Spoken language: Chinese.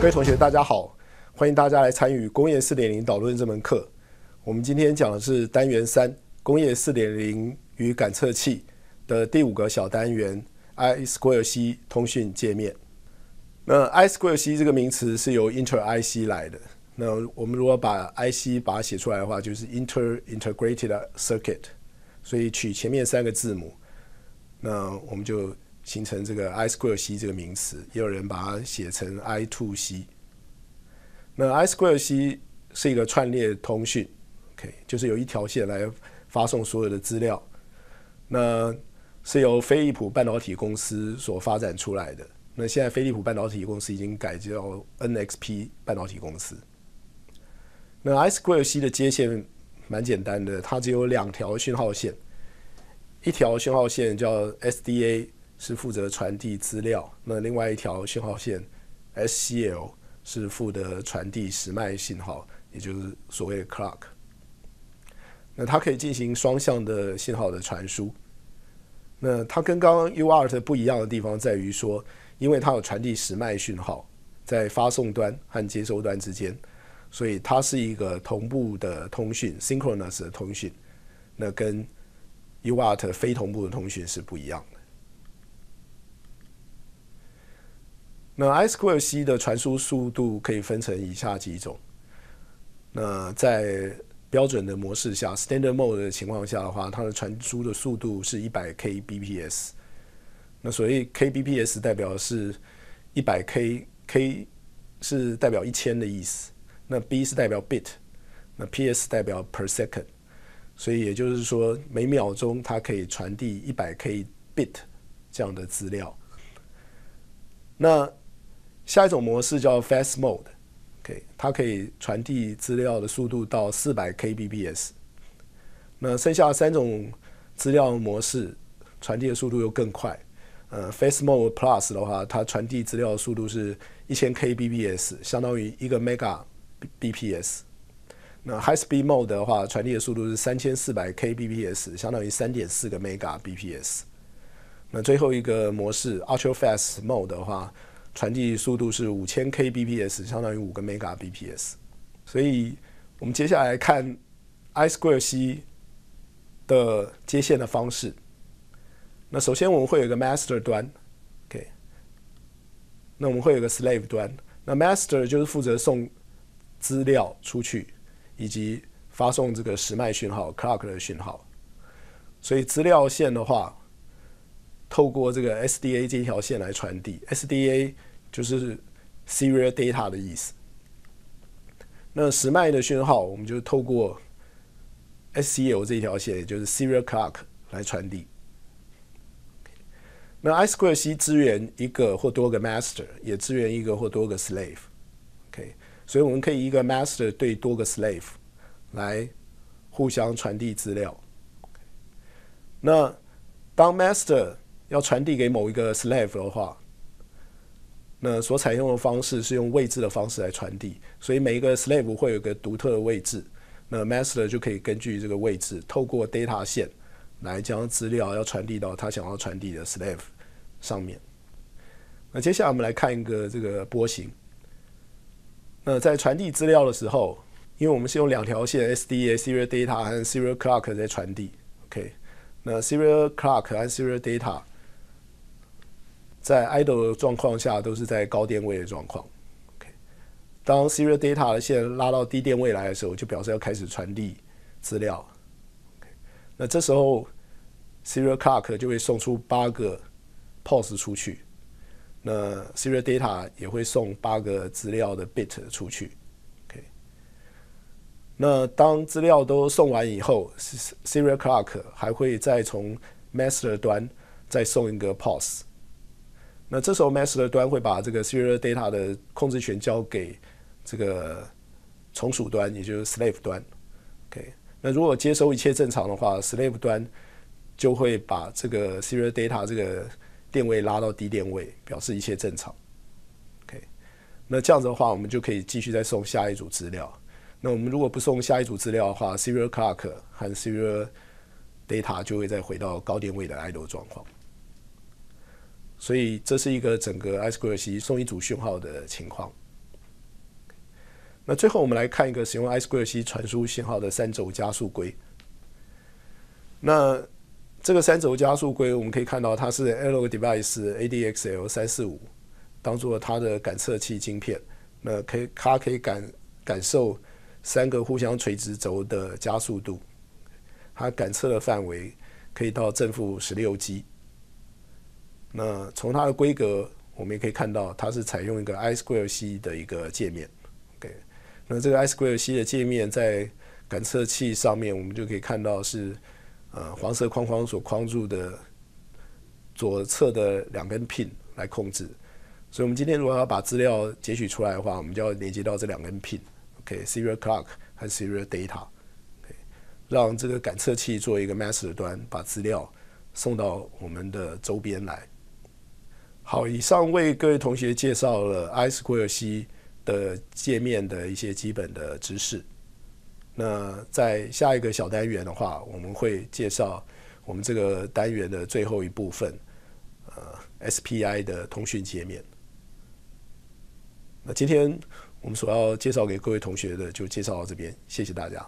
各位同学，大家好！欢迎大家来参与《工业四点零导论》这门课。我们今天讲的是单元三《工业四点零与感测器》的第五个小单元 I Square C 通讯界面。那 I Square C 这个名词是由 Inter I C 来的。那我们如果把 I C 把它写出来的话，就是 Inter Integrated Circuit，所以取前面三个字母，那我们就。形成这个 i square c 这个名词，也有人把它写成 I2C。那 i square c 是一个串列通讯，OK，就是有一条线来发送所有的资料。那是由飞利浦半导体公司所发展出来的。那现在飞利浦半导体公司已经改叫 NXP 半导体公司。那 i square c 的接线蛮简单的，它只有两条讯号线，一条讯号线叫 SDA。是负责传递资料，那另外一条信号线，SCL 是负责传递时脉信号，也就是所谓的 clock。那它可以进行双向的信号的传输。那它跟刚刚 UART 不一样的地方在于说，因为它有传递时脉讯号在发送端和接收端之间，所以它是一个同步的通讯 （synchronous 的通讯），那跟 UART 非同步的通讯是不一样的。那 i s q u a r e C 的传输速度可以分成以下几种。那在标准的模式下 （standard mode 的情况下的话），它的传输的速度是100 kbps。那所以 kbps 代表是100 k，k 是代表一千的意思。那 b 是代表 bit，那 ps 代表 per second。所以也就是说，每秒钟它可以传递100 k bit 这样的资料。那下一种模式叫 fast mode ok 它可以传递资料的速度到四百 kbps 那剩下三种资料模式传递的速度又更快呃 f a s t mode plus 的话它传递资料的速度是一千 kbps 相当于一个 mega bps 那 high speed mode 的话传递的速度是三千四百 kbps 相当于三点四个 mega bps 那最后一个模式 a r c h i v fast mode 的话传递速度是五千 Kbps，相当于五个 Mbps e a。所以，我们接下来看 iSquare C 的接线的方式。那首先，我们会有一个 master 端，OK。那我们会有个 slave 端。那 master 就是负责送资料出去，以及发送这个时脉讯号、clock 的讯号。所以，资料线的话。透过这个 SDA 这一条线来传递，SDA 就是 Serial Data 的意思。那时脉的讯号我们就透过 SCL 这一条线，也就是 Serial Clock 来传递。那 iSquare C 支援一个或多个 Master，也支援一个或多个 Slave。OK，所以我们可以一个 Master 对多个 Slave 来互相传递资料。那当 Master 要传递给某一个 slave 的话，那所采用的方式是用位置的方式来传递，所以每一个 slave 会有个独特的位置，那 master 就可以根据这个位置，透过 data 线来将资料要传递到他想要传递的 slave 上面。那接下来我们来看一个这个波形。那在传递资料的时候，因为我们是用两条线，SDA serial data 和 serial clock 在传递，OK？那 serial clock 和 serial data。在 idle 的状况下，都是在高电位的状况。当 serial data 的线拉到低电位来的时候，就表示要开始传递资料。那这时候 serial clock 就会送出八个 pulse 出去，那 serial data 也会送八个资料的 bit 出去。那当资料都送完以后，serial clock 还会再从 master 端再送一个 pulse。那这时候 master 端会把这个 serial data 的控制权交给这个从属端，也就是 slave 端。OK，那如果接收一切正常的话，slave 端就会把这个 serial data 这个电位拉到低电位，表示一切正常。OK，那这样子的话，我们就可以继续再送下一组资料。那我们如果不送下一组资料的话，serial clock 和 serial data 就会再回到高电位的 idle 状况。所以这是一个整个 I2C 送一组讯号的情况。那最后我们来看一个使用 I2C 传输信号的三轴加速规。那这个三轴加速规我们可以看到它是 L device ADXL 三四五当做它的感测器晶片，那可以它可以感感受三个互相垂直轴的加速度，它感测的范围可以到正负十六 G。那从它的规格，我们也可以看到，它是采用一个 i square c 的一个界面。OK，那这个 i square c 的界面在感测器上面，我们就可以看到是呃黄色框框所框住的左侧的两根 pin 来控制。所以，我们今天如果要把资料截取出来的话，我们就要连接到这两根 pin。OK，Serial Clock 和 Serial Data，让这个感测器做一个 master 端，把资料送到我们的周边来。好，以上为各位同学介绍了 Ice q u e r 的界面的一些基本的知识。那在下一个小单元的话，我们会介绍我们这个单元的最后一部分，呃，SPI 的通讯界面。那今天我们所要介绍给各位同学的就介绍到这边，谢谢大家。